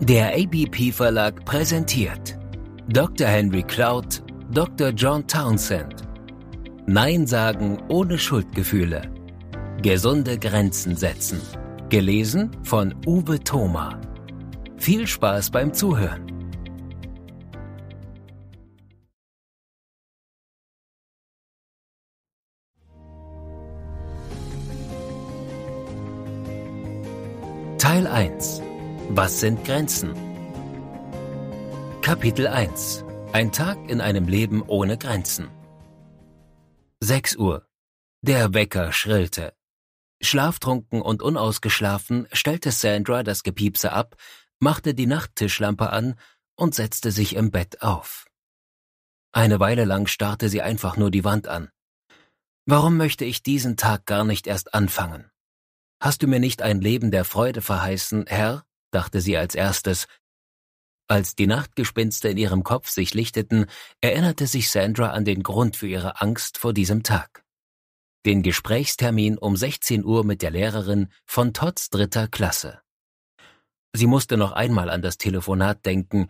Der ABP Verlag präsentiert Dr. Henry Cloud, Dr. John Townsend. Nein sagen ohne Schuldgefühle. Gesunde Grenzen setzen. Gelesen von Uwe Thoma. Viel Spaß beim Zuhören. Teil 1 was sind Grenzen? Kapitel 1. Ein Tag in einem Leben ohne Grenzen. 6 Uhr. Der Wecker schrillte. Schlaftrunken und unausgeschlafen stellte Sandra das Gepiepse ab, machte die Nachttischlampe an und setzte sich im Bett auf. Eine Weile lang starrte sie einfach nur die Wand an. Warum möchte ich diesen Tag gar nicht erst anfangen? Hast du mir nicht ein Leben der Freude verheißen, Herr? dachte sie als erstes. Als die Nachtgespinste in ihrem Kopf sich lichteten, erinnerte sich Sandra an den Grund für ihre Angst vor diesem Tag. Den Gesprächstermin um 16 Uhr mit der Lehrerin von Todds dritter Klasse. Sie musste noch einmal an das Telefonat denken.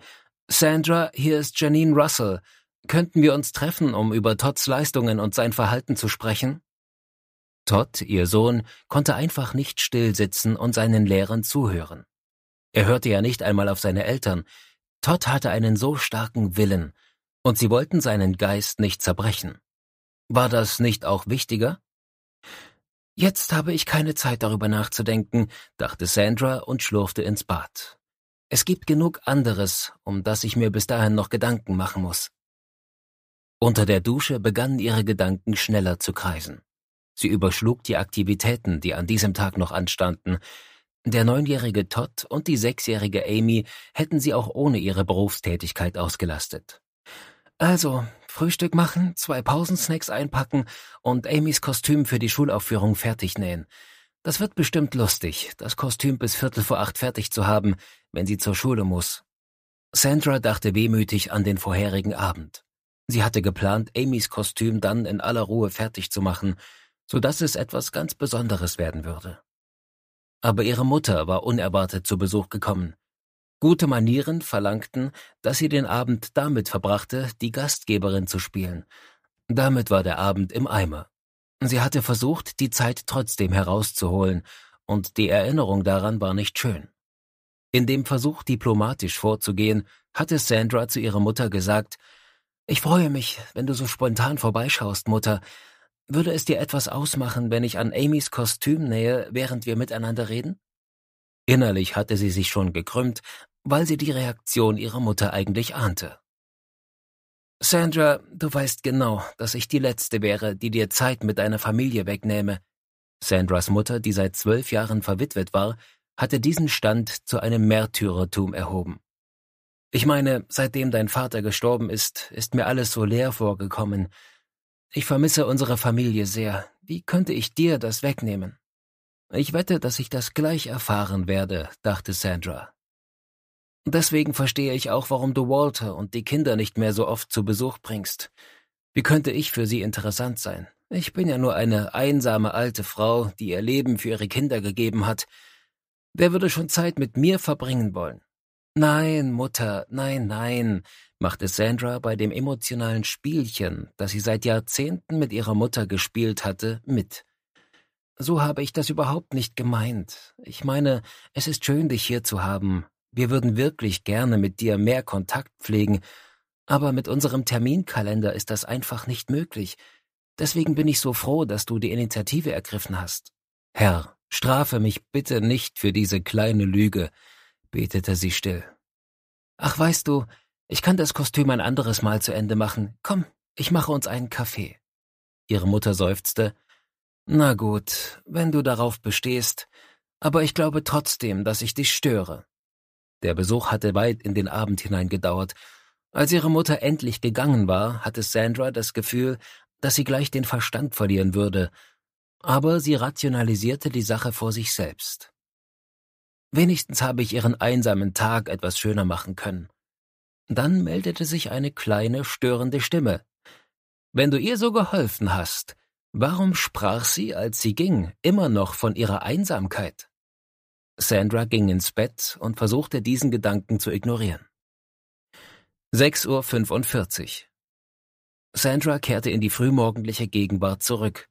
Sandra, hier ist Janine Russell. Könnten wir uns treffen, um über Todds Leistungen und sein Verhalten zu sprechen? Todd, ihr Sohn, konnte einfach nicht still sitzen und seinen Lehrern zuhören. Er hörte ja nicht einmal auf seine Eltern. Todd hatte einen so starken Willen, und sie wollten seinen Geist nicht zerbrechen. War das nicht auch wichtiger? Jetzt habe ich keine Zeit darüber nachzudenken, dachte Sandra und schlurfte ins Bad. Es gibt genug anderes, um das ich mir bis dahin noch Gedanken machen muss. Unter der Dusche begannen ihre Gedanken schneller zu kreisen. Sie überschlug die Aktivitäten, die an diesem Tag noch anstanden, der neunjährige Todd und die sechsjährige Amy hätten sie auch ohne ihre Berufstätigkeit ausgelastet. Also, Frühstück machen, zwei Pausensnacks einpacken und Amys Kostüm für die Schulaufführung fertig nähen. Das wird bestimmt lustig, das Kostüm bis Viertel vor acht fertig zu haben, wenn sie zur Schule muss. Sandra dachte wehmütig an den vorherigen Abend. Sie hatte geplant, Amys Kostüm dann in aller Ruhe fertig zu machen, so dass es etwas ganz Besonderes werden würde. Aber ihre Mutter war unerwartet zu Besuch gekommen. Gute Manieren verlangten, dass sie den Abend damit verbrachte, die Gastgeberin zu spielen. Damit war der Abend im Eimer. Sie hatte versucht, die Zeit trotzdem herauszuholen, und die Erinnerung daran war nicht schön. In dem Versuch, diplomatisch vorzugehen, hatte Sandra zu ihrer Mutter gesagt, ich freue mich, wenn du so spontan vorbeischaust, Mutter. Würde es dir etwas ausmachen, wenn ich an Amys Kostüm nähe, während wir miteinander reden? Innerlich hatte sie sich schon gekrümmt, weil sie die Reaktion ihrer Mutter eigentlich ahnte. Sandra, du weißt genau, dass ich die Letzte wäre, die dir Zeit mit deiner Familie wegnähme. Sandras Mutter, die seit zwölf Jahren verwitwet war, hatte diesen Stand zu einem Märtyrertum erhoben. Ich meine, seitdem dein Vater gestorben ist, ist mir alles so leer vorgekommen, ich vermisse unsere Familie sehr. Wie könnte ich dir das wegnehmen? Ich wette, dass ich das gleich erfahren werde, dachte Sandra. Deswegen verstehe ich auch, warum du Walter und die Kinder nicht mehr so oft zu Besuch bringst. Wie könnte ich für sie interessant sein? Ich bin ja nur eine einsame alte Frau, die ihr Leben für ihre Kinder gegeben hat. Wer würde schon Zeit mit mir verbringen wollen? Nein, Mutter, nein, nein machte Sandra bei dem emotionalen Spielchen, das sie seit Jahrzehnten mit ihrer Mutter gespielt hatte, mit. So habe ich das überhaupt nicht gemeint. Ich meine, es ist schön, dich hier zu haben. Wir würden wirklich gerne mit dir mehr Kontakt pflegen, aber mit unserem Terminkalender ist das einfach nicht möglich. Deswegen bin ich so froh, dass du die Initiative ergriffen hast. Herr, strafe mich bitte nicht für diese kleine Lüge, betete sie still. Ach, weißt du, ich kann das Kostüm ein anderes Mal zu Ende machen. Komm, ich mache uns einen Kaffee. Ihre Mutter seufzte. Na gut, wenn du darauf bestehst, aber ich glaube trotzdem, dass ich dich störe. Der Besuch hatte weit in den Abend hinein gedauert. Als ihre Mutter endlich gegangen war, hatte Sandra das Gefühl, dass sie gleich den Verstand verlieren würde, aber sie rationalisierte die Sache vor sich selbst. Wenigstens habe ich ihren einsamen Tag etwas schöner machen können. Dann meldete sich eine kleine, störende Stimme. Wenn du ihr so geholfen hast, warum sprach sie, als sie ging, immer noch von ihrer Einsamkeit? Sandra ging ins Bett und versuchte diesen Gedanken zu ignorieren. 6.45 Uhr. Sandra kehrte in die frühmorgendliche Gegenwart zurück.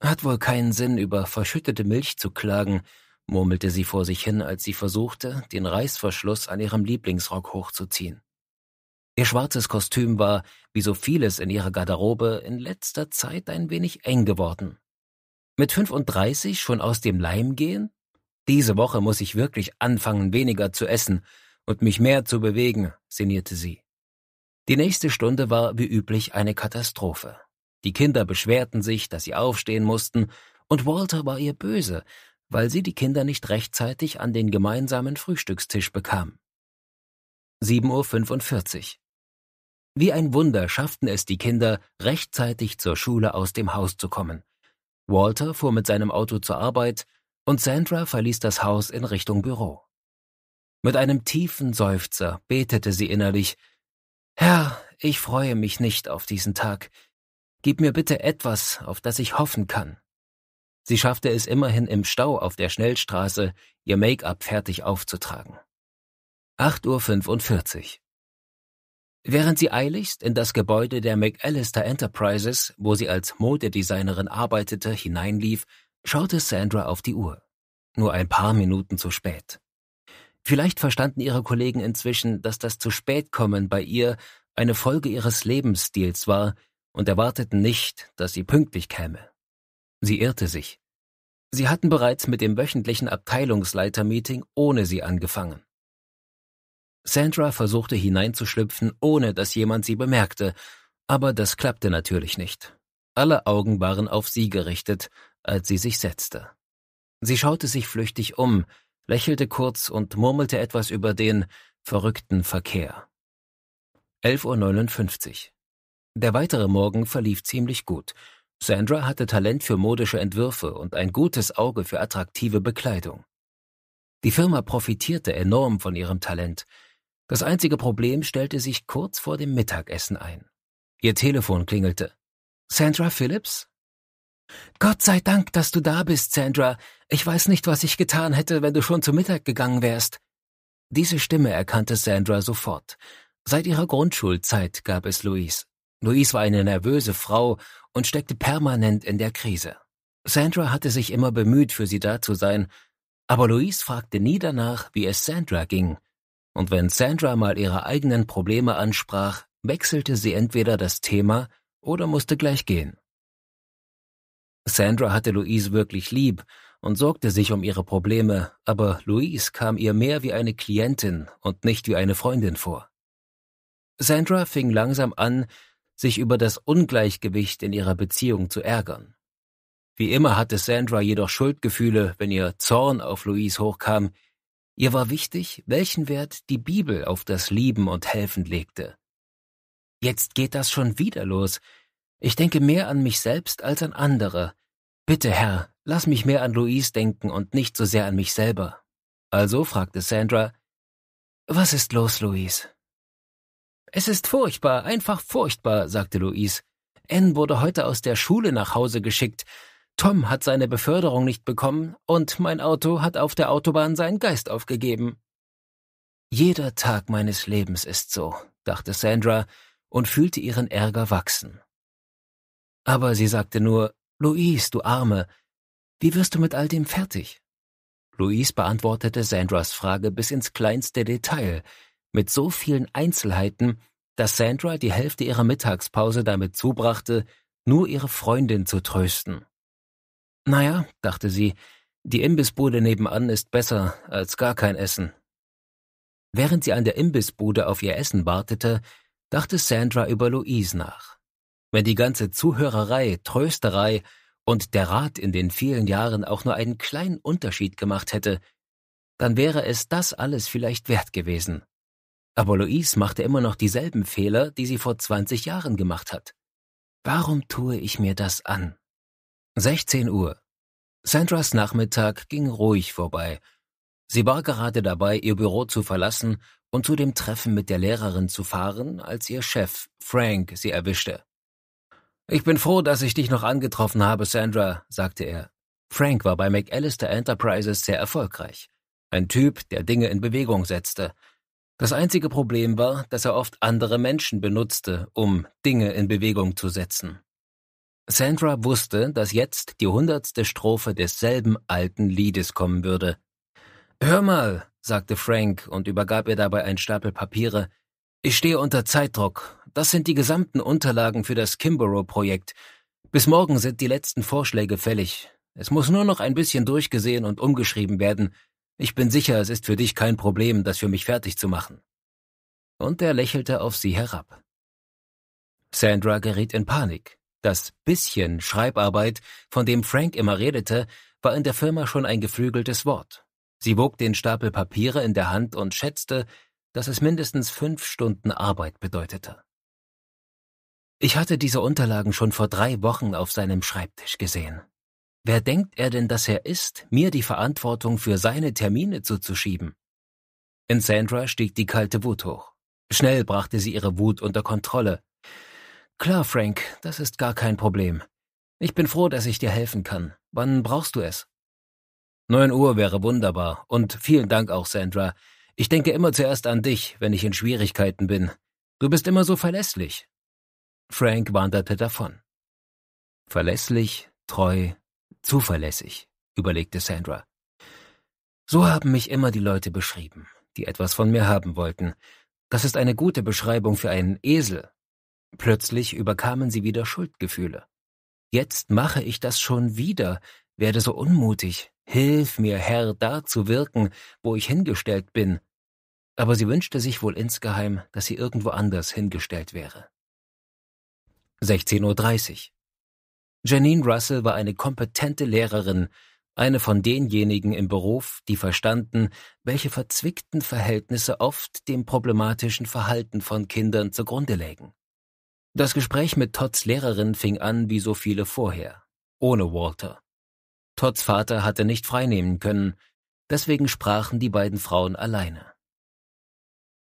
Hat wohl keinen Sinn, über verschüttete Milch zu klagen, murmelte sie vor sich hin, als sie versuchte, den Reißverschluss an ihrem Lieblingsrock hochzuziehen. Ihr schwarzes Kostüm war, wie so vieles in ihrer Garderobe, in letzter Zeit ein wenig eng geworden. Mit 35 schon aus dem Leim gehen? Diese Woche muss ich wirklich anfangen, weniger zu essen und mich mehr zu bewegen, sinnierte sie. Die nächste Stunde war wie üblich eine Katastrophe. Die Kinder beschwerten sich, dass sie aufstehen mussten, und Walter war ihr böse, weil sie die Kinder nicht rechtzeitig an den gemeinsamen Frühstückstisch bekam. 7.45 Uhr. Wie ein Wunder schafften es die Kinder, rechtzeitig zur Schule aus dem Haus zu kommen. Walter fuhr mit seinem Auto zur Arbeit und Sandra verließ das Haus in Richtung Büro. Mit einem tiefen Seufzer betete sie innerlich Herr, ich freue mich nicht auf diesen Tag. Gib mir bitte etwas, auf das ich hoffen kann. Sie schaffte es immerhin im Stau auf der Schnellstraße, ihr Make-up fertig aufzutragen. 8.45 Uhr. Während sie eiligst in das Gebäude der McAllister Enterprises, wo sie als Modedesignerin arbeitete, hineinlief, schaute Sandra auf die Uhr. Nur ein paar Minuten zu spät. Vielleicht verstanden ihre Kollegen inzwischen, dass das zu spät kommen bei ihr eine Folge ihres Lebensstils war und erwarteten nicht, dass sie pünktlich käme. Sie irrte sich. Sie hatten bereits mit dem wöchentlichen Abteilungsleitermeeting ohne sie angefangen. Sandra versuchte hineinzuschlüpfen, ohne dass jemand sie bemerkte, aber das klappte natürlich nicht. Alle Augen waren auf sie gerichtet, als sie sich setzte. Sie schaute sich flüchtig um, lächelte kurz und murmelte etwas über den verrückten Verkehr. 11.59 Uhr. Der weitere Morgen verlief ziemlich gut. Sandra hatte Talent für modische Entwürfe und ein gutes Auge für attraktive Bekleidung. Die Firma profitierte enorm von ihrem Talent – das einzige Problem stellte sich kurz vor dem Mittagessen ein. Ihr Telefon klingelte. Sandra Phillips? Gott sei Dank, dass du da bist, Sandra. Ich weiß nicht, was ich getan hätte, wenn du schon zu Mittag gegangen wärst. Diese Stimme erkannte Sandra sofort. Seit ihrer Grundschulzeit gab es Louise. Louise war eine nervöse Frau und steckte permanent in der Krise. Sandra hatte sich immer bemüht, für sie da zu sein, aber Louise fragte nie danach, wie es Sandra ging, und wenn Sandra mal ihre eigenen Probleme ansprach, wechselte sie entweder das Thema oder musste gleich gehen. Sandra hatte Louise wirklich lieb und sorgte sich um ihre Probleme, aber Louise kam ihr mehr wie eine Klientin und nicht wie eine Freundin vor. Sandra fing langsam an, sich über das Ungleichgewicht in ihrer Beziehung zu ärgern. Wie immer hatte Sandra jedoch Schuldgefühle, wenn ihr Zorn auf Louise hochkam, Ihr war wichtig, welchen Wert die Bibel auf das Lieben und Helfen legte. Jetzt geht das schon wieder los. Ich denke mehr an mich selbst als an andere. Bitte, Herr, lass mich mehr an Louise denken und nicht so sehr an mich selber. Also fragte Sandra, was ist los, Louise? Es ist furchtbar, einfach furchtbar, sagte Louise. Anne wurde heute aus der Schule nach Hause geschickt, Tom hat seine Beförderung nicht bekommen und mein Auto hat auf der Autobahn seinen Geist aufgegeben. Jeder Tag meines Lebens ist so, dachte Sandra und fühlte ihren Ärger wachsen. Aber sie sagte nur, Louise, du Arme, wie wirst du mit all dem fertig? Louise beantwortete Sandras Frage bis ins kleinste Detail, mit so vielen Einzelheiten, dass Sandra die Hälfte ihrer Mittagspause damit zubrachte, nur ihre Freundin zu trösten. Naja, dachte sie, die Imbissbude nebenan ist besser als gar kein Essen. Während sie an der Imbissbude auf ihr Essen wartete, dachte Sandra über Louise nach. Wenn die ganze Zuhörerei, Trösterei und der Rat in den vielen Jahren auch nur einen kleinen Unterschied gemacht hätte, dann wäre es das alles vielleicht wert gewesen. Aber Louise machte immer noch dieselben Fehler, die sie vor 20 Jahren gemacht hat. Warum tue ich mir das an? 16 Uhr. Sandras Nachmittag ging ruhig vorbei. Sie war gerade dabei, ihr Büro zu verlassen und zu dem Treffen mit der Lehrerin zu fahren, als ihr Chef, Frank, sie erwischte. Ich bin froh, dass ich dich noch angetroffen habe, Sandra, sagte er. Frank war bei McAllister Enterprises sehr erfolgreich. Ein Typ, der Dinge in Bewegung setzte. Das einzige Problem war, dass er oft andere Menschen benutzte, um Dinge in Bewegung zu setzen. Sandra wusste, dass jetzt die hundertste Strophe desselben alten Liedes kommen würde. Hör mal, sagte Frank und übergab ihr dabei einen Stapel Papiere. Ich stehe unter Zeitdruck. Das sind die gesamten Unterlagen für das Kimborough-Projekt. Bis morgen sind die letzten Vorschläge fällig. Es muss nur noch ein bisschen durchgesehen und umgeschrieben werden. Ich bin sicher, es ist für dich kein Problem, das für mich fertig zu machen. Und er lächelte auf sie herab. Sandra geriet in Panik. Das bisschen Schreibarbeit, von dem Frank immer redete, war in der Firma schon ein geflügeltes Wort. Sie wog den Stapel Papiere in der Hand und schätzte, dass es mindestens fünf Stunden Arbeit bedeutete. Ich hatte diese Unterlagen schon vor drei Wochen auf seinem Schreibtisch gesehen. Wer denkt er denn, dass er ist, mir die Verantwortung für seine Termine zuzuschieben? In Sandra stieg die kalte Wut hoch. Schnell brachte sie ihre Wut unter Kontrolle. Klar, Frank, das ist gar kein Problem. Ich bin froh, dass ich dir helfen kann. Wann brauchst du es? Neun Uhr wäre wunderbar. Und vielen Dank auch, Sandra. Ich denke immer zuerst an dich, wenn ich in Schwierigkeiten bin. Du bist immer so verlässlich. Frank wanderte davon. Verlässlich, treu, zuverlässig, überlegte Sandra. So haben mich immer die Leute beschrieben, die etwas von mir haben wollten. Das ist eine gute Beschreibung für einen Esel, Plötzlich überkamen sie wieder Schuldgefühle. Jetzt mache ich das schon wieder, werde so unmutig. Hilf mir, Herr, da zu wirken, wo ich hingestellt bin. Aber sie wünschte sich wohl insgeheim, dass sie irgendwo anders hingestellt wäre. 16.30 Uhr. Janine Russell war eine kompetente Lehrerin, eine von denjenigen im Beruf, die verstanden, welche verzwickten Verhältnisse oft dem problematischen Verhalten von Kindern zugrunde lägen. Das Gespräch mit Todds Lehrerin fing an wie so viele vorher, ohne Walter. Todds Vater hatte nicht freinehmen können, deswegen sprachen die beiden Frauen alleine.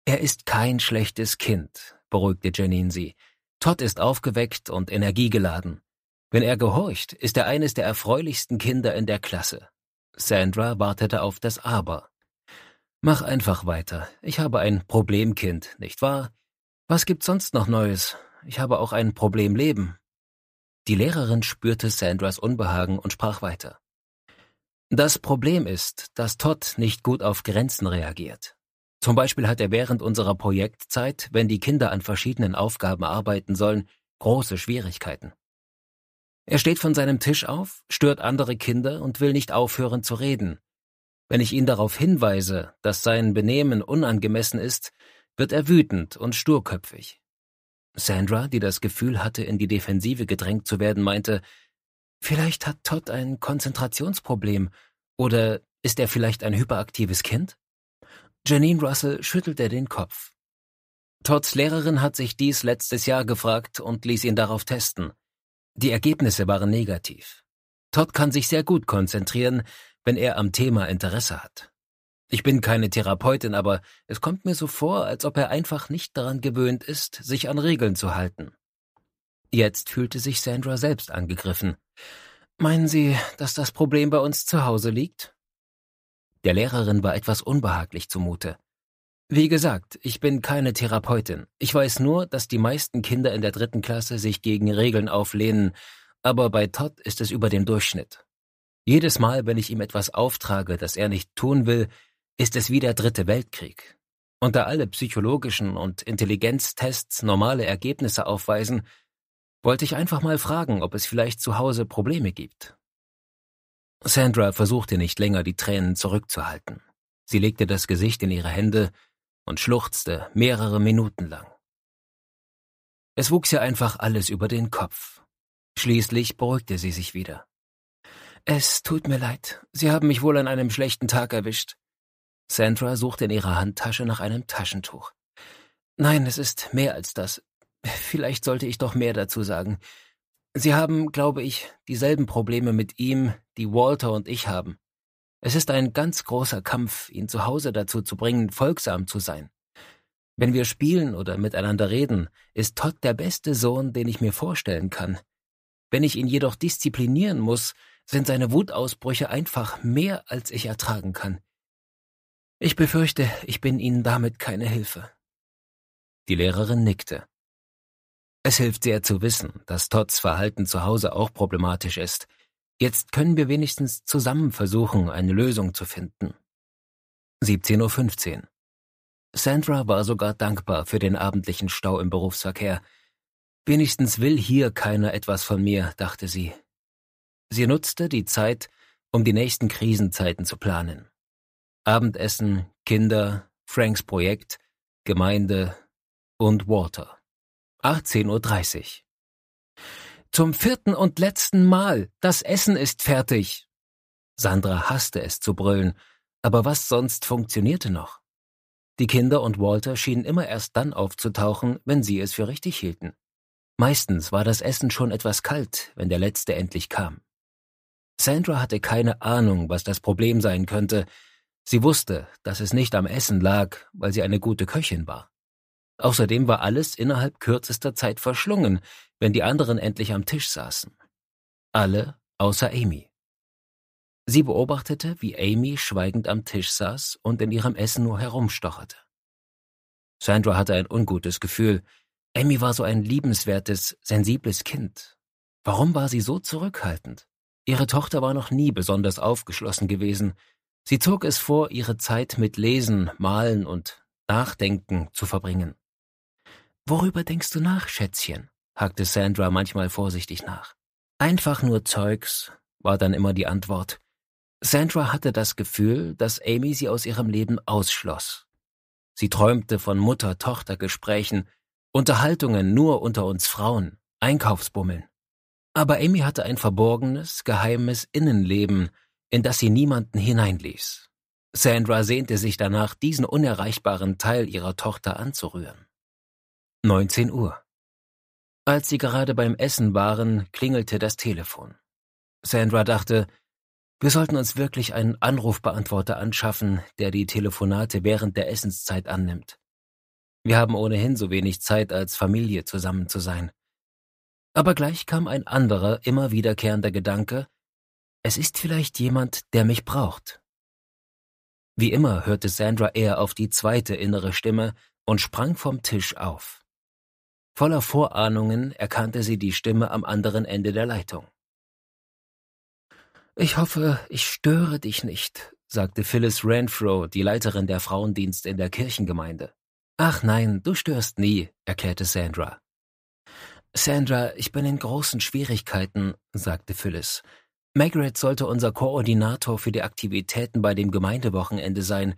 Er ist kein schlechtes Kind, beruhigte Janine sie. Todd ist aufgeweckt und energiegeladen. Wenn er gehorcht, ist er eines der erfreulichsten Kinder in der Klasse. Sandra wartete auf das Aber. Mach einfach weiter. Ich habe ein Problemkind, nicht wahr? Was gibt's sonst noch Neues? Ich habe auch ein Problem Leben. Die Lehrerin spürte Sandras Unbehagen und sprach weiter. Das Problem ist, dass Todd nicht gut auf Grenzen reagiert. Zum Beispiel hat er während unserer Projektzeit, wenn die Kinder an verschiedenen Aufgaben arbeiten sollen, große Schwierigkeiten. Er steht von seinem Tisch auf, stört andere Kinder und will nicht aufhören zu reden. Wenn ich ihn darauf hinweise, dass sein Benehmen unangemessen ist, wird er wütend und sturköpfig. Sandra, die das Gefühl hatte, in die Defensive gedrängt zu werden, meinte, vielleicht hat Todd ein Konzentrationsproblem oder ist er vielleicht ein hyperaktives Kind? Janine Russell schüttelte den Kopf. Todds Lehrerin hat sich dies letztes Jahr gefragt und ließ ihn darauf testen. Die Ergebnisse waren negativ. Todd kann sich sehr gut konzentrieren, wenn er am Thema Interesse hat. Ich bin keine Therapeutin, aber es kommt mir so vor, als ob er einfach nicht daran gewöhnt ist, sich an Regeln zu halten. Jetzt fühlte sich Sandra selbst angegriffen. Meinen Sie, dass das Problem bei uns zu Hause liegt? Der Lehrerin war etwas unbehaglich zumute. Wie gesagt, ich bin keine Therapeutin. Ich weiß nur, dass die meisten Kinder in der dritten Klasse sich gegen Regeln auflehnen, aber bei Todd ist es über dem Durchschnitt. Jedes Mal, wenn ich ihm etwas auftrage, das er nicht tun will, ist es wie der Dritte Weltkrieg. Und da alle psychologischen und Intelligenztests normale Ergebnisse aufweisen, wollte ich einfach mal fragen, ob es vielleicht zu Hause Probleme gibt. Sandra versuchte nicht länger, die Tränen zurückzuhalten. Sie legte das Gesicht in ihre Hände und schluchzte mehrere Minuten lang. Es wuchs ihr einfach alles über den Kopf. Schließlich beruhigte sie sich wieder. Es tut mir leid, Sie haben mich wohl an einem schlechten Tag erwischt. Sandra suchte in ihrer Handtasche nach einem Taschentuch. Nein, es ist mehr als das. Vielleicht sollte ich doch mehr dazu sagen. Sie haben, glaube ich, dieselben Probleme mit ihm, die Walter und ich haben. Es ist ein ganz großer Kampf, ihn zu Hause dazu zu bringen, folgsam zu sein. Wenn wir spielen oder miteinander reden, ist Todd der beste Sohn, den ich mir vorstellen kann. Wenn ich ihn jedoch disziplinieren muss, sind seine Wutausbrüche einfach mehr, als ich ertragen kann. Ich befürchte, ich bin Ihnen damit keine Hilfe. Die Lehrerin nickte. Es hilft sehr zu wissen, dass Todds Verhalten zu Hause auch problematisch ist. Jetzt können wir wenigstens zusammen versuchen, eine Lösung zu finden. 17.15 Uhr. Sandra war sogar dankbar für den abendlichen Stau im Berufsverkehr. Wenigstens will hier keiner etwas von mir, dachte sie. Sie nutzte die Zeit, um die nächsten Krisenzeiten zu planen. Abendessen, Kinder, Franks Projekt, Gemeinde und Walter. 18.30 Uhr. Zum vierten und letzten Mal, das Essen ist fertig. Sandra hasste es zu brüllen, aber was sonst funktionierte noch? Die Kinder und Walter schienen immer erst dann aufzutauchen, wenn sie es für richtig hielten. Meistens war das Essen schon etwas kalt, wenn der letzte endlich kam. Sandra hatte keine Ahnung, was das Problem sein könnte, Sie wusste, dass es nicht am Essen lag, weil sie eine gute Köchin war. Außerdem war alles innerhalb kürzester Zeit verschlungen, wenn die anderen endlich am Tisch saßen. Alle außer Amy. Sie beobachtete, wie Amy schweigend am Tisch saß und in ihrem Essen nur herumstocherte. Sandra hatte ein ungutes Gefühl. Amy war so ein liebenswertes, sensibles Kind. Warum war sie so zurückhaltend? Ihre Tochter war noch nie besonders aufgeschlossen gewesen, Sie zog es vor, ihre Zeit mit Lesen, Malen und Nachdenken zu verbringen. Worüber denkst du nach, Schätzchen? hakte Sandra manchmal vorsichtig nach. Einfach nur Zeugs, war dann immer die Antwort. Sandra hatte das Gefühl, dass Amy sie aus ihrem Leben ausschloss. Sie träumte von Mutter-Tochter-Gesprächen, Unterhaltungen nur unter uns Frauen, Einkaufsbummeln. Aber Amy hatte ein verborgenes, geheimes Innenleben, in das sie niemanden hineinließ. Sandra sehnte sich danach, diesen unerreichbaren Teil ihrer Tochter anzurühren. 19 Uhr. Als sie gerade beim Essen waren, klingelte das Telefon. Sandra dachte, wir sollten uns wirklich einen Anrufbeantworter anschaffen, der die Telefonate während der Essenszeit annimmt. Wir haben ohnehin so wenig Zeit, als Familie zusammen zu sein. Aber gleich kam ein anderer, immer wiederkehrender Gedanke, es ist vielleicht jemand, der mich braucht. Wie immer hörte Sandra eher auf die zweite innere Stimme und sprang vom Tisch auf. Voller Vorahnungen erkannte sie die Stimme am anderen Ende der Leitung. Ich hoffe, ich störe dich nicht, sagte Phyllis Renfro, die Leiterin der Frauendienst in der Kirchengemeinde. Ach nein, du störst nie, erklärte Sandra. Sandra, ich bin in großen Schwierigkeiten, sagte Phyllis. Margaret sollte unser Koordinator für die Aktivitäten bei dem Gemeindewochenende sein,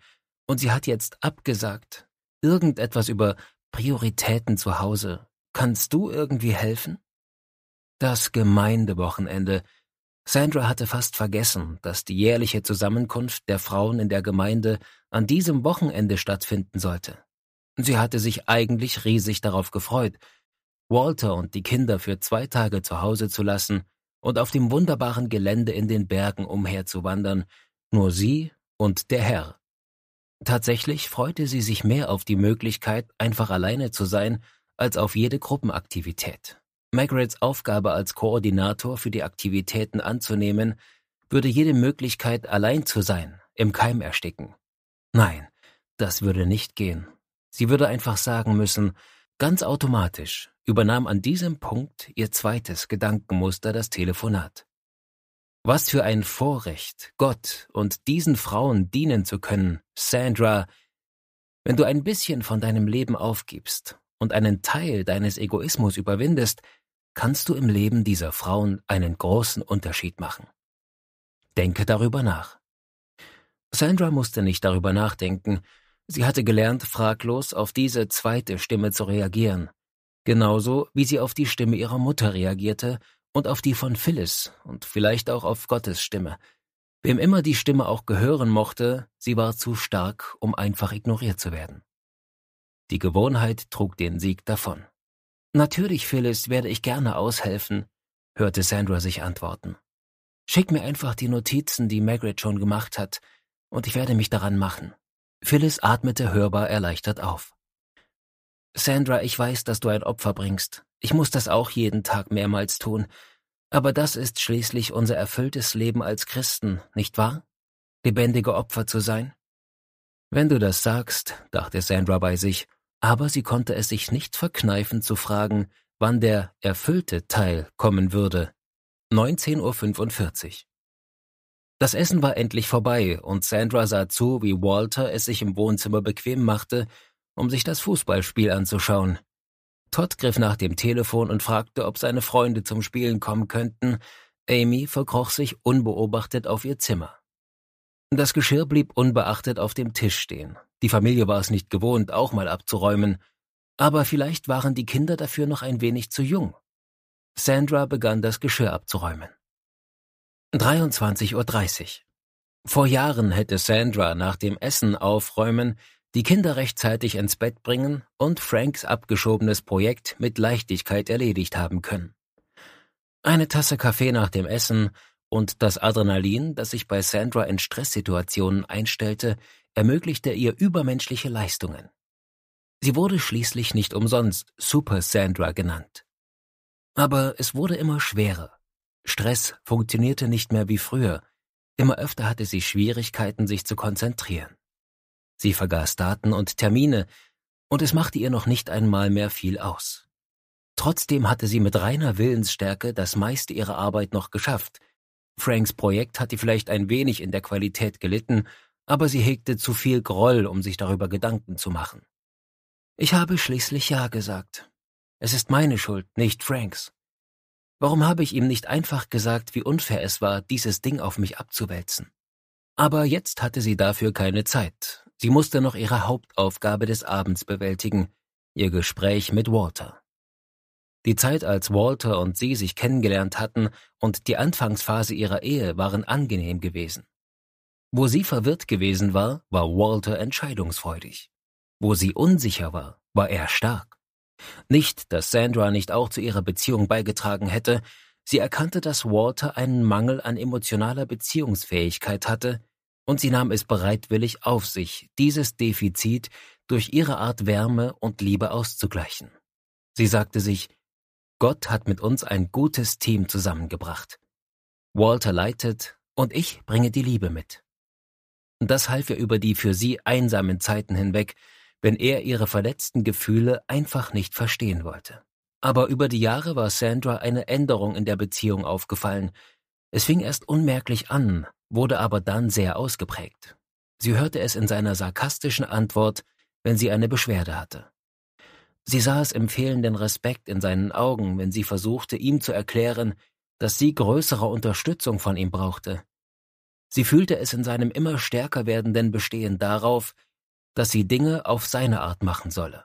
und sie hat jetzt abgesagt. Irgendetwas über Prioritäten zu Hause. Kannst du irgendwie helfen? Das Gemeindewochenende. Sandra hatte fast vergessen, dass die jährliche Zusammenkunft der Frauen in der Gemeinde an diesem Wochenende stattfinden sollte. Sie hatte sich eigentlich riesig darauf gefreut, Walter und die Kinder für zwei Tage zu Hause zu lassen und auf dem wunderbaren Gelände in den Bergen umherzuwandern, nur sie und der Herr. Tatsächlich freute sie sich mehr auf die Möglichkeit, einfach alleine zu sein, als auf jede Gruppenaktivität. Margarets Aufgabe als Koordinator für die Aktivitäten anzunehmen, würde jede Möglichkeit, allein zu sein, im Keim ersticken. Nein, das würde nicht gehen. Sie würde einfach sagen müssen, Ganz automatisch übernahm an diesem Punkt ihr zweites Gedankenmuster das Telefonat. Was für ein Vorrecht, Gott und diesen Frauen dienen zu können, Sandra, wenn du ein bisschen von deinem Leben aufgibst und einen Teil deines Egoismus überwindest, kannst du im Leben dieser Frauen einen großen Unterschied machen. Denke darüber nach. Sandra musste nicht darüber nachdenken, Sie hatte gelernt, fraglos auf diese zweite Stimme zu reagieren, genauso wie sie auf die Stimme ihrer Mutter reagierte und auf die von Phyllis und vielleicht auch auf Gottes Stimme. Wem immer die Stimme auch gehören mochte, sie war zu stark, um einfach ignoriert zu werden. Die Gewohnheit trug den Sieg davon. Natürlich, Phyllis, werde ich gerne aushelfen, hörte Sandra sich antworten. Schick mir einfach die Notizen, die Margaret schon gemacht hat, und ich werde mich daran machen. Phyllis atmete hörbar erleichtert auf. Sandra, ich weiß, dass du ein Opfer bringst. Ich muss das auch jeden Tag mehrmals tun. Aber das ist schließlich unser erfülltes Leben als Christen, nicht wahr? Lebendige Opfer zu sein? Wenn du das sagst, dachte Sandra bei sich, aber sie konnte es sich nicht verkneifen zu fragen, wann der erfüllte Teil kommen würde. 19.45 Uhr. Das Essen war endlich vorbei und Sandra sah zu, wie Walter es sich im Wohnzimmer bequem machte, um sich das Fußballspiel anzuschauen. Todd griff nach dem Telefon und fragte, ob seine Freunde zum Spielen kommen könnten. Amy verkroch sich unbeobachtet auf ihr Zimmer. Das Geschirr blieb unbeachtet auf dem Tisch stehen. Die Familie war es nicht gewohnt, auch mal abzuräumen. Aber vielleicht waren die Kinder dafür noch ein wenig zu jung. Sandra begann das Geschirr abzuräumen. 23.30 Uhr. Vor Jahren hätte Sandra nach dem Essen aufräumen, die Kinder rechtzeitig ins Bett bringen und Franks abgeschobenes Projekt mit Leichtigkeit erledigt haben können. Eine Tasse Kaffee nach dem Essen und das Adrenalin, das sich bei Sandra in Stresssituationen einstellte, ermöglichte ihr übermenschliche Leistungen. Sie wurde schließlich nicht umsonst Super Sandra genannt. Aber es wurde immer schwerer. Stress funktionierte nicht mehr wie früher. Immer öfter hatte sie Schwierigkeiten, sich zu konzentrieren. Sie vergaß Daten und Termine, und es machte ihr noch nicht einmal mehr viel aus. Trotzdem hatte sie mit reiner Willensstärke das meiste ihrer Arbeit noch geschafft. Franks Projekt hatte vielleicht ein wenig in der Qualität gelitten, aber sie hegte zu viel Groll, um sich darüber Gedanken zu machen. Ich habe schließlich Ja gesagt. Es ist meine Schuld, nicht Franks. Warum habe ich ihm nicht einfach gesagt, wie unfair es war, dieses Ding auf mich abzuwälzen? Aber jetzt hatte sie dafür keine Zeit. Sie musste noch ihre Hauptaufgabe des Abends bewältigen, ihr Gespräch mit Walter. Die Zeit, als Walter und sie sich kennengelernt hatten und die Anfangsphase ihrer Ehe waren angenehm gewesen. Wo sie verwirrt gewesen war, war Walter entscheidungsfreudig. Wo sie unsicher war, war er stark. Nicht, dass Sandra nicht auch zu ihrer Beziehung beigetragen hätte, sie erkannte, dass Walter einen Mangel an emotionaler Beziehungsfähigkeit hatte, und sie nahm es bereitwillig auf sich, dieses Defizit durch ihre Art Wärme und Liebe auszugleichen. Sie sagte sich, Gott hat mit uns ein gutes Team zusammengebracht. Walter leitet und ich bringe die Liebe mit. Das half ihr über die für sie einsamen Zeiten hinweg, wenn er ihre verletzten Gefühle einfach nicht verstehen wollte. Aber über die Jahre war Sandra eine Änderung in der Beziehung aufgefallen. Es fing erst unmerklich an, wurde aber dann sehr ausgeprägt. Sie hörte es in seiner sarkastischen Antwort, wenn sie eine Beschwerde hatte. Sie sah es im fehlenden Respekt in seinen Augen, wenn sie versuchte, ihm zu erklären, dass sie größere Unterstützung von ihm brauchte. Sie fühlte es in seinem immer stärker werdenden Bestehen darauf, dass sie Dinge auf seine Art machen solle.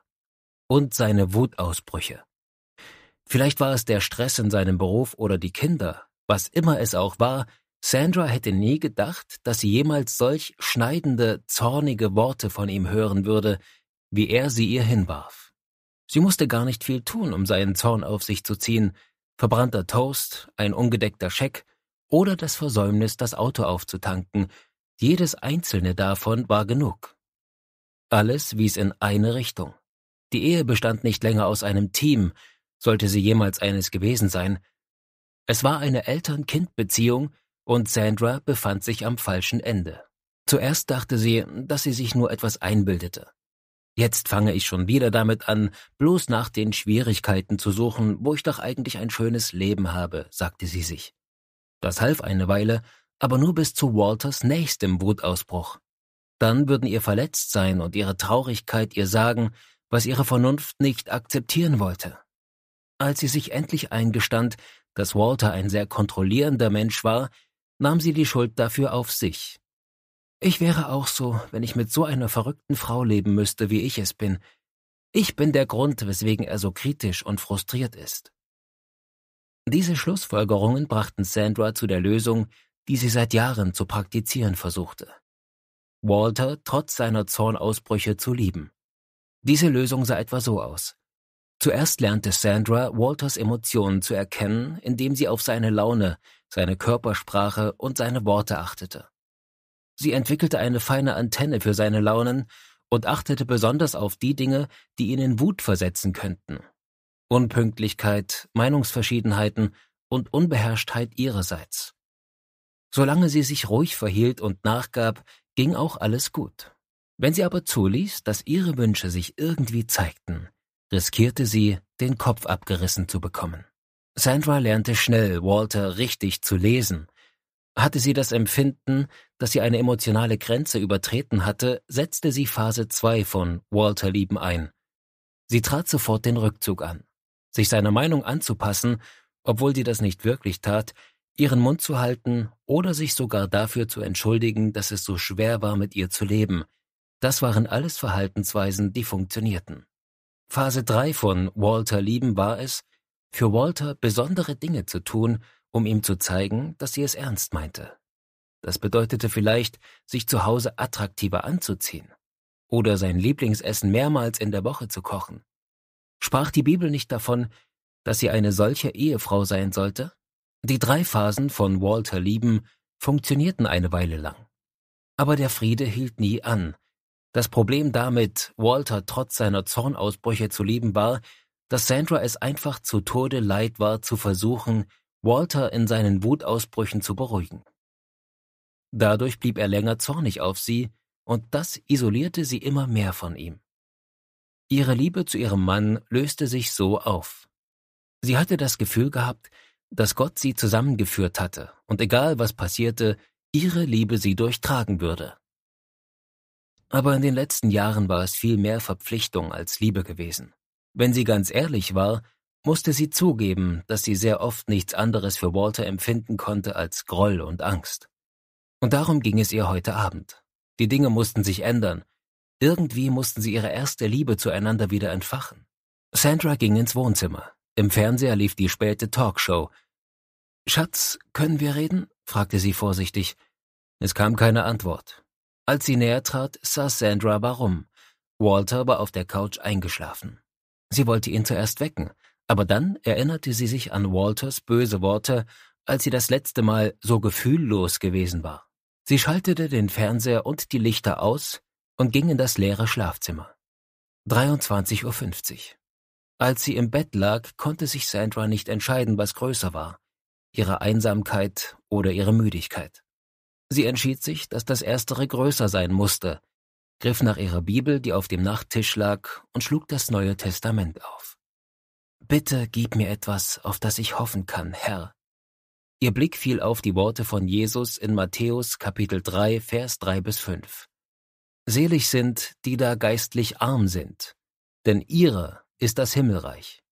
Und seine Wutausbrüche. Vielleicht war es der Stress in seinem Beruf oder die Kinder, was immer es auch war, Sandra hätte nie gedacht, dass sie jemals solch schneidende, zornige Worte von ihm hören würde, wie er sie ihr hinwarf. Sie musste gar nicht viel tun, um seinen Zorn auf sich zu ziehen, verbrannter Toast, ein ungedeckter Scheck oder das Versäumnis, das Auto aufzutanken, jedes einzelne davon war genug. Alles wies in eine Richtung. Die Ehe bestand nicht länger aus einem Team, sollte sie jemals eines gewesen sein. Es war eine Eltern-Kind-Beziehung und Sandra befand sich am falschen Ende. Zuerst dachte sie, dass sie sich nur etwas einbildete. Jetzt fange ich schon wieder damit an, bloß nach den Schwierigkeiten zu suchen, wo ich doch eigentlich ein schönes Leben habe, sagte sie sich. Das half eine Weile, aber nur bis zu Walters nächstem Wutausbruch. Dann würden ihr verletzt sein und ihre Traurigkeit ihr sagen, was ihre Vernunft nicht akzeptieren wollte. Als sie sich endlich eingestand, dass Walter ein sehr kontrollierender Mensch war, nahm sie die Schuld dafür auf sich. Ich wäre auch so, wenn ich mit so einer verrückten Frau leben müsste, wie ich es bin. Ich bin der Grund, weswegen er so kritisch und frustriert ist. Diese Schlussfolgerungen brachten Sandra zu der Lösung, die sie seit Jahren zu praktizieren versuchte. Walter trotz seiner Zornausbrüche zu lieben. Diese Lösung sah etwa so aus. Zuerst lernte Sandra Walters Emotionen zu erkennen, indem sie auf seine Laune, seine Körpersprache und seine Worte achtete. Sie entwickelte eine feine Antenne für seine Launen und achtete besonders auf die Dinge, die ihn in Wut versetzen könnten. Unpünktlichkeit, Meinungsverschiedenheiten und Unbeherrschtheit ihrerseits. Solange sie sich ruhig verhielt und nachgab, ging auch alles gut. Wenn sie aber zuließ, dass ihre Wünsche sich irgendwie zeigten, riskierte sie, den Kopf abgerissen zu bekommen. Sandra lernte schnell, Walter richtig zu lesen. Hatte sie das Empfinden, dass sie eine emotionale Grenze übertreten hatte, setzte sie Phase 2 von Walter lieben ein. Sie trat sofort den Rückzug an. Sich seiner Meinung anzupassen, obwohl sie das nicht wirklich tat, ihren Mund zu halten oder sich sogar dafür zu entschuldigen, dass es so schwer war, mit ihr zu leben. Das waren alles Verhaltensweisen, die funktionierten. Phase 3 von Walter Lieben war es, für Walter besondere Dinge zu tun, um ihm zu zeigen, dass sie es ernst meinte. Das bedeutete vielleicht, sich zu Hause attraktiver anzuziehen oder sein Lieblingsessen mehrmals in der Woche zu kochen. Sprach die Bibel nicht davon, dass sie eine solche Ehefrau sein sollte? Die drei Phasen von Walter Lieben funktionierten eine Weile lang. Aber der Friede hielt nie an. Das Problem damit, Walter trotz seiner Zornausbrüche zu lieben war, dass Sandra es einfach zu Tode leid war, zu versuchen, Walter in seinen Wutausbrüchen zu beruhigen. Dadurch blieb er länger zornig auf sie, und das isolierte sie immer mehr von ihm. Ihre Liebe zu ihrem Mann löste sich so auf. Sie hatte das Gefühl gehabt, dass Gott sie zusammengeführt hatte und egal was passierte, ihre Liebe sie durchtragen würde. Aber in den letzten Jahren war es viel mehr Verpflichtung als Liebe gewesen. Wenn sie ganz ehrlich war, musste sie zugeben, dass sie sehr oft nichts anderes für Walter empfinden konnte als Groll und Angst. Und darum ging es ihr heute Abend. Die Dinge mussten sich ändern. Irgendwie mussten sie ihre erste Liebe zueinander wieder entfachen. Sandra ging ins Wohnzimmer. Im Fernseher lief die späte Talkshow. Schatz, können wir reden? fragte sie vorsichtig. Es kam keine Antwort. Als sie näher trat, saß Sandra warum. Walter war auf der Couch eingeschlafen. Sie wollte ihn zuerst wecken, aber dann erinnerte sie sich an Walters böse Worte, als sie das letzte Mal so gefühllos gewesen war. Sie schaltete den Fernseher und die Lichter aus und ging in das leere Schlafzimmer. 23.50 Uhr. Als sie im Bett lag, konnte sich Sandra nicht entscheiden, was größer war, ihre Einsamkeit oder ihre Müdigkeit. Sie entschied sich, dass das Erstere größer sein musste, griff nach ihrer Bibel, die auf dem Nachttisch lag, und schlug das Neue Testament auf. Bitte gib mir etwas, auf das ich hoffen kann, Herr. Ihr Blick fiel auf die Worte von Jesus in Matthäus Kapitel 3, Vers 3 bis 5. Selig sind, die da geistlich arm sind, denn ihre ist das Himmelreich.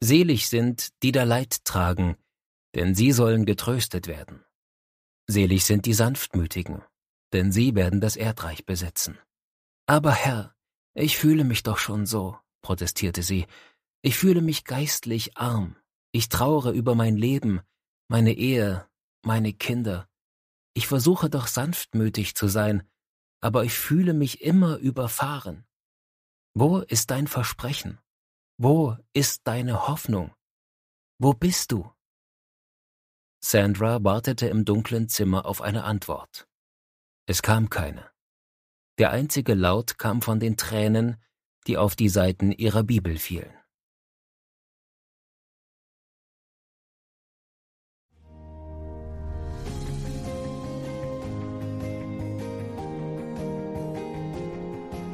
Selig sind, die da Leid tragen, denn sie sollen getröstet werden. Selig sind die Sanftmütigen, denn sie werden das Erdreich besetzen. Aber Herr, ich fühle mich doch schon so, protestierte sie, ich fühle mich geistlich arm, ich traure über mein Leben, meine Ehe, meine Kinder. Ich versuche doch sanftmütig zu sein, aber ich fühle mich immer überfahren. Wo ist dein Versprechen? Wo ist deine Hoffnung? Wo bist du? Sandra wartete im dunklen Zimmer auf eine Antwort. Es kam keine. Der einzige Laut kam von den Tränen, die auf die Seiten ihrer Bibel fielen.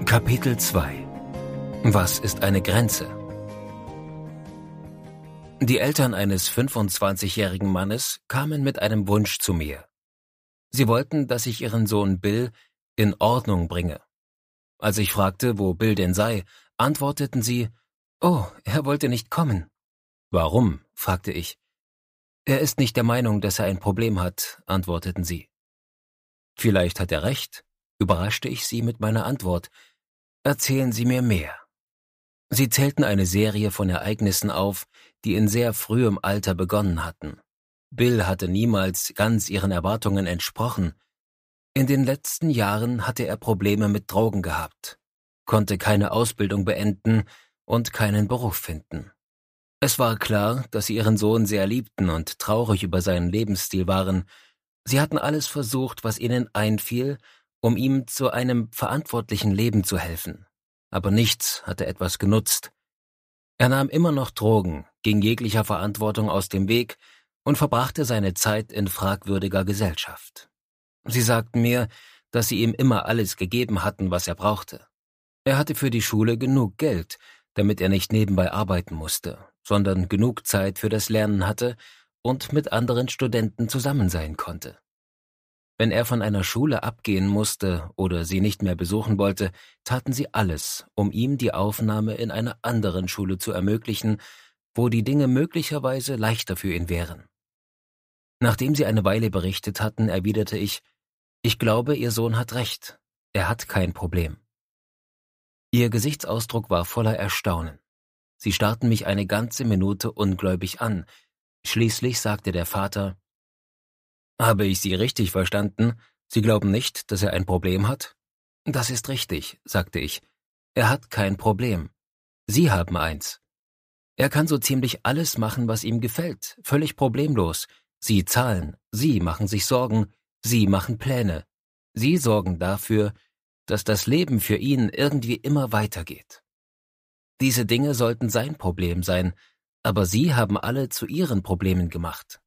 Kapitel 2 was ist eine Grenze? Die Eltern eines 25-jährigen Mannes kamen mit einem Wunsch zu mir. Sie wollten, dass ich ihren Sohn Bill in Ordnung bringe. Als ich fragte, wo Bill denn sei, antworteten sie, Oh, er wollte nicht kommen. Warum? fragte ich. Er ist nicht der Meinung, dass er ein Problem hat, antworteten sie. Vielleicht hat er recht, überraschte ich sie mit meiner Antwort. Erzählen Sie mir mehr. Sie zählten eine Serie von Ereignissen auf, die in sehr frühem Alter begonnen hatten. Bill hatte niemals ganz ihren Erwartungen entsprochen. In den letzten Jahren hatte er Probleme mit Drogen gehabt, konnte keine Ausbildung beenden und keinen Beruf finden. Es war klar, dass sie ihren Sohn sehr liebten und traurig über seinen Lebensstil waren. Sie hatten alles versucht, was ihnen einfiel, um ihm zu einem verantwortlichen Leben zu helfen aber nichts hatte etwas genutzt. Er nahm immer noch Drogen, ging jeglicher Verantwortung aus dem Weg und verbrachte seine Zeit in fragwürdiger Gesellschaft. Sie sagten mir, dass sie ihm immer alles gegeben hatten, was er brauchte. Er hatte für die Schule genug Geld, damit er nicht nebenbei arbeiten musste, sondern genug Zeit für das Lernen hatte und mit anderen Studenten zusammen sein konnte. Wenn er von einer Schule abgehen musste oder sie nicht mehr besuchen wollte, taten sie alles, um ihm die Aufnahme in einer anderen Schule zu ermöglichen, wo die Dinge möglicherweise leichter für ihn wären. Nachdem sie eine Weile berichtet hatten, erwiderte ich, ich glaube, Ihr Sohn hat recht, er hat kein Problem. Ihr Gesichtsausdruck war voller Erstaunen. Sie starrten mich eine ganze Minute ungläubig an. Schließlich sagte der Vater, habe ich Sie richtig verstanden? Sie glauben nicht, dass er ein Problem hat? Das ist richtig, sagte ich. Er hat kein Problem. Sie haben eins. Er kann so ziemlich alles machen, was ihm gefällt, völlig problemlos. Sie zahlen, Sie machen sich Sorgen, Sie machen Pläne. Sie sorgen dafür, dass das Leben für ihn irgendwie immer weitergeht. Diese Dinge sollten sein Problem sein, aber Sie haben alle zu Ihren Problemen gemacht.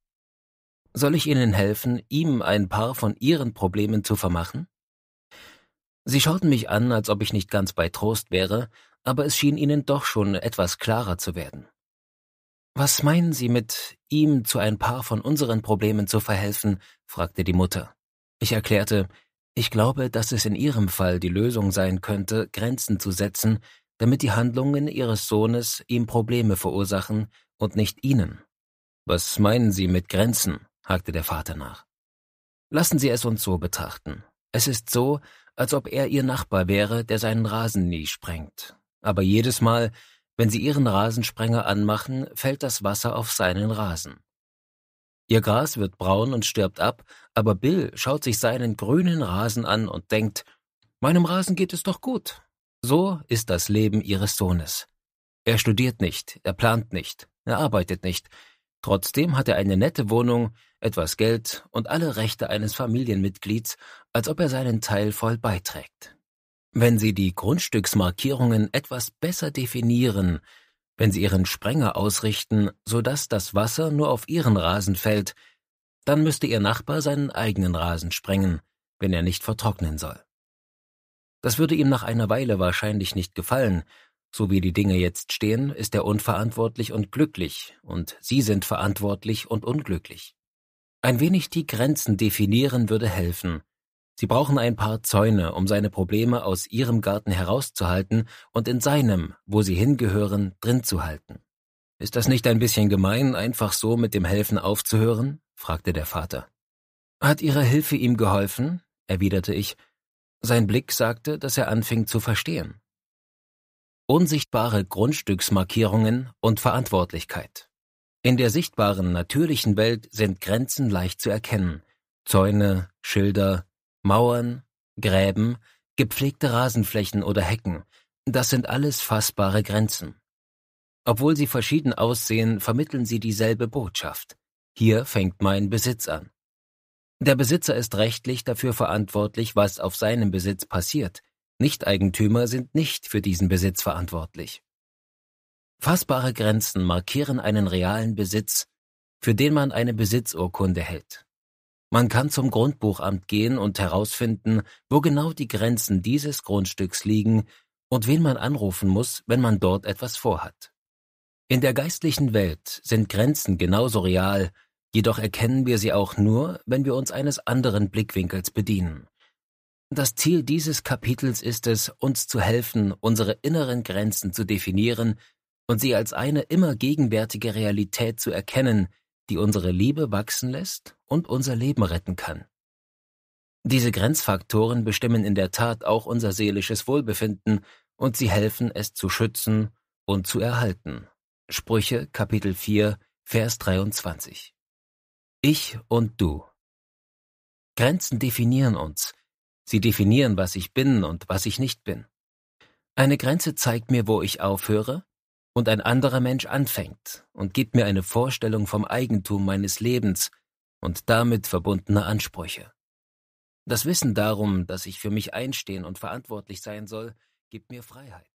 Soll ich Ihnen helfen, ihm ein paar von Ihren Problemen zu vermachen? Sie schauten mich an, als ob ich nicht ganz bei Trost wäre, aber es schien ihnen doch schon etwas klarer zu werden. Was meinen Sie mit ihm zu ein paar von unseren Problemen zu verhelfen? fragte die Mutter. Ich erklärte, ich glaube, dass es in Ihrem Fall die Lösung sein könnte, Grenzen zu setzen, damit die Handlungen Ihres Sohnes ihm Probleme verursachen und nicht Ihnen. Was meinen Sie mit Grenzen? hakte der Vater nach. Lassen Sie es uns so betrachten. Es ist so, als ob er Ihr Nachbar wäre, der seinen Rasen nie sprengt. Aber jedes Mal, wenn Sie Ihren Rasensprenger anmachen, fällt das Wasser auf seinen Rasen. Ihr Gras wird braun und stirbt ab, aber Bill schaut sich seinen grünen Rasen an und denkt, meinem Rasen geht es doch gut. So ist das Leben Ihres Sohnes. Er studiert nicht, er plant nicht, er arbeitet nicht. Trotzdem hat er eine nette Wohnung, etwas Geld und alle Rechte eines Familienmitglieds, als ob er seinen Teil voll beiträgt. Wenn Sie die Grundstücksmarkierungen etwas besser definieren, wenn Sie Ihren Sprenger ausrichten, sodass das Wasser nur auf Ihren Rasen fällt, dann müsste Ihr Nachbar seinen eigenen Rasen sprengen, wenn er nicht vertrocknen soll. Das würde ihm nach einer Weile wahrscheinlich nicht gefallen, so wie die Dinge jetzt stehen, ist er unverantwortlich und glücklich, und Sie sind verantwortlich und unglücklich. Ein wenig die Grenzen definieren würde helfen. Sie brauchen ein paar Zäune, um seine Probleme aus ihrem Garten herauszuhalten und in seinem, wo sie hingehören, drin zu halten. Ist das nicht ein bisschen gemein, einfach so mit dem Helfen aufzuhören? fragte der Vater. Hat Ihre Hilfe ihm geholfen? erwiderte ich. Sein Blick sagte, dass er anfing zu verstehen. Unsichtbare Grundstücksmarkierungen und Verantwortlichkeit. In der sichtbaren, natürlichen Welt sind Grenzen leicht zu erkennen. Zäune, Schilder, Mauern, Gräben, gepflegte Rasenflächen oder Hecken, das sind alles fassbare Grenzen. Obwohl sie verschieden aussehen, vermitteln sie dieselbe Botschaft. Hier fängt mein Besitz an. Der Besitzer ist rechtlich dafür verantwortlich, was auf seinem Besitz passiert. Nichteigentümer sind nicht für diesen Besitz verantwortlich. Fassbare Grenzen markieren einen realen Besitz, für den man eine Besitzurkunde hält. Man kann zum Grundbuchamt gehen und herausfinden, wo genau die Grenzen dieses Grundstücks liegen und wen man anrufen muss, wenn man dort etwas vorhat. In der geistlichen Welt sind Grenzen genauso real, jedoch erkennen wir sie auch nur, wenn wir uns eines anderen Blickwinkels bedienen. Das Ziel dieses Kapitels ist es, uns zu helfen, unsere inneren Grenzen zu definieren und sie als eine immer gegenwärtige Realität zu erkennen, die unsere Liebe wachsen lässt und unser Leben retten kann. Diese Grenzfaktoren bestimmen in der Tat auch unser seelisches Wohlbefinden und sie helfen, es zu schützen und zu erhalten. Sprüche Kapitel 4, Vers 23. Ich und du. Grenzen definieren uns. Sie definieren, was ich bin und was ich nicht bin. Eine Grenze zeigt mir, wo ich aufhöre und ein anderer Mensch anfängt und gibt mir eine Vorstellung vom Eigentum meines Lebens und damit verbundener Ansprüche. Das Wissen darum, dass ich für mich einstehen und verantwortlich sein soll, gibt mir Freiheit.